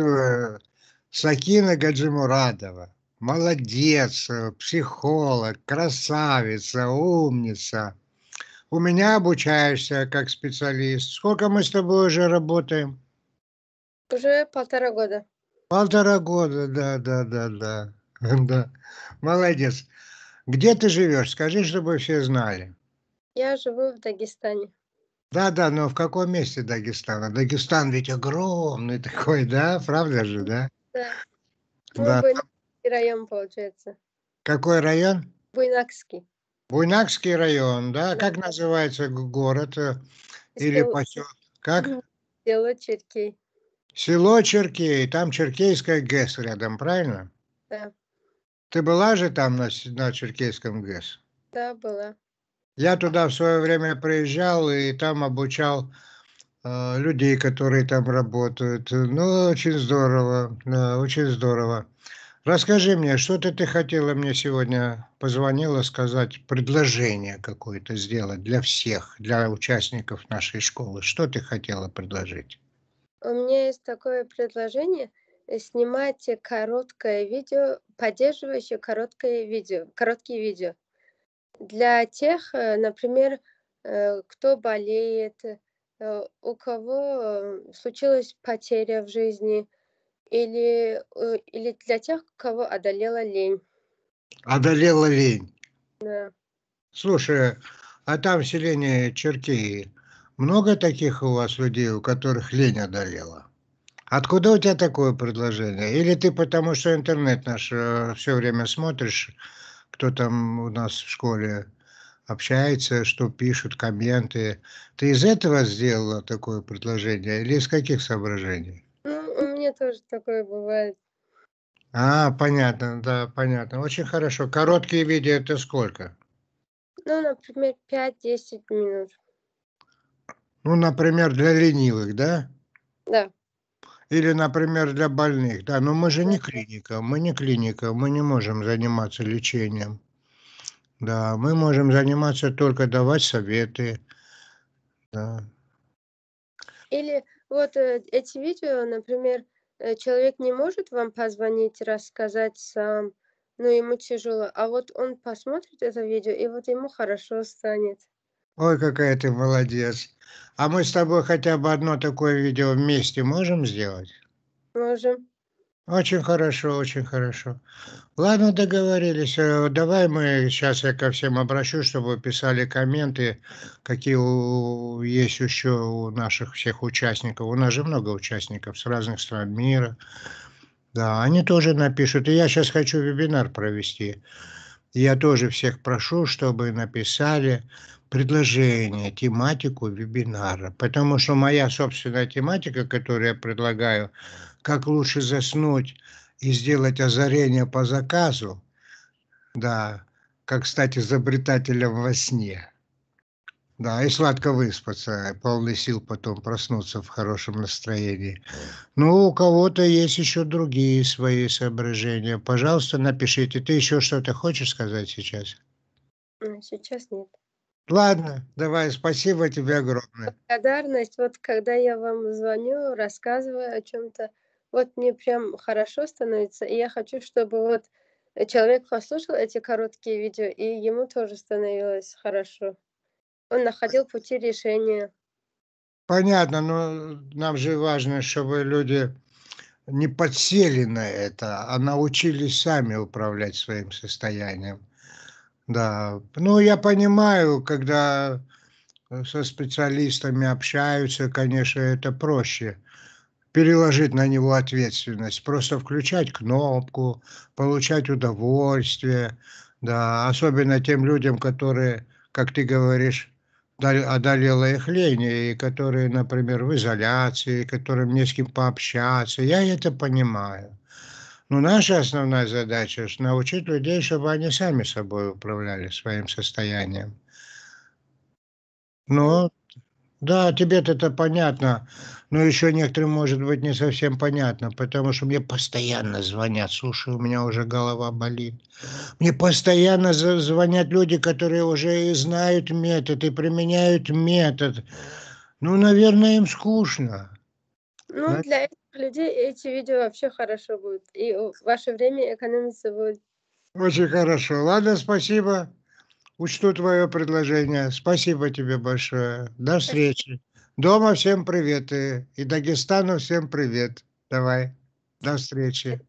Э, Сакина Гаджимурадова. Молодец, э, психолог, красавица, умница. У меня обучаешься как специалист. Сколько мы с тобой уже работаем? Уже полтора года. Полтора года, да, да, да, да. да. Молодец. Где ты живешь? Скажи, чтобы все знали. Я живу в Дагестане. Да, да, но в каком месте Дагестана? Дагестан ведь огромный такой, да? Правда же, да? Да. да. Ну, Буйнакский район получается. Какой район? Буйнакский. Буйнакский район, да? да. Как называется город э, или Сел... поселок? Как? Село Черкей. Село Черкей, там Черкейская ГЭС рядом, правильно? Да. Ты была же там на, на Черкейском ГЭС? Да, была. Я туда в свое время приезжал и там обучал э, людей, которые там работают. Ну, очень здорово, э, очень здорово. Расскажи мне, что-то ты хотела мне сегодня позвонила сказать, предложение какое-то сделать для всех, для участников нашей школы. Что ты хотела предложить? У меня есть такое предложение снимать короткое видео, поддерживающее короткое видео, короткие видео для тех, э, например, э, кто болеет, э, у кого случилась потеря в жизни, или, или для тех, кого одолела лень. Одолела лень. Да. Слушай, а там в селении Черкии много таких у вас людей, у которых лень одолела? Откуда у тебя такое предложение? Или ты потому, что интернет наш все время смотришь, кто там у нас в школе общается, что пишут, комменты. Ты из этого сделала такое предложение или из каких соображений? Ну, у меня тоже такое бывает. А, понятно, да, понятно. Очень хорошо. Короткие видео это сколько? Ну, например, 5-10 минут. Ну, например, для ленивых, да? Да или, например, для больных. Да, но мы же не клиника, мы не клиника, мы не можем заниматься лечением. Да, мы можем заниматься только давать советы. Да. Или вот э, эти видео, например, э, человек не может вам позвонить, рассказать сам, но ему тяжело, а вот он посмотрит это видео, и вот ему хорошо станет. Ой, какая ты молодец. А мы с тобой хотя бы одно такое видео вместе можем сделать? Можем. Очень хорошо, очень хорошо. Ладно, договорились. Э, давай мы сейчас я ко всем обращу, чтобы писали комменты, какие у, есть еще у наших всех участников. У нас же много участников с разных стран мира. Да, они тоже напишут. И я сейчас хочу вебинар провести. Я тоже всех прошу, чтобы написали предложение, тематику вебинара. Потому что моя собственная тематика, которую я предлагаю, как лучше заснуть и сделать озарение по заказу, да, как стать изобретателем во сне. Да, и сладко выспаться, полный сил потом проснуться в хорошем настроении. Ну, у кого-то есть еще другие свои соображения. Пожалуйста, напишите. Ты еще что-то хочешь сказать сейчас? Сейчас нет. Ладно, давай, спасибо тебе огромное. Благодарность. Вот когда я вам звоню, рассказываю о чем-то, вот мне прям хорошо становится, и я хочу, чтобы вот человек послушал эти короткие видео, и ему тоже становилось хорошо. Он находил пути решения. Понятно, но нам же важно, чтобы люди не подсели на это, а научились сами управлять своим состоянием. Да, ну я понимаю, когда э, со специалистами общаются, конечно, это проще переложить на него ответственность, просто включать кнопку, получать удовольствие, да, особенно тем людям, которые, как ты говоришь, одолела их лень, и которые, например, в изоляции, которым не с кем пообщаться, я это понимаю. Но ну, наша основная задача – научить людей, чтобы они сами собой управляли своим состоянием. Но да, тебе это понятно, но еще некоторым может быть не совсем понятно, потому что мне постоянно звонят. Слушай, у меня уже голова болит. Мне постоянно звонят люди, которые уже и знают метод, и применяют метод. Ну, наверное, им скучно. Ну, Знаете? для этих людей эти видео вообще хорошо будут. И ваше время экономится будет. Очень хорошо. Ладно, спасибо. Учту твое предложение. Спасибо тебе большое. До встречи. Дома всем привет. Э, и Дагестану всем привет. Давай. До встречи.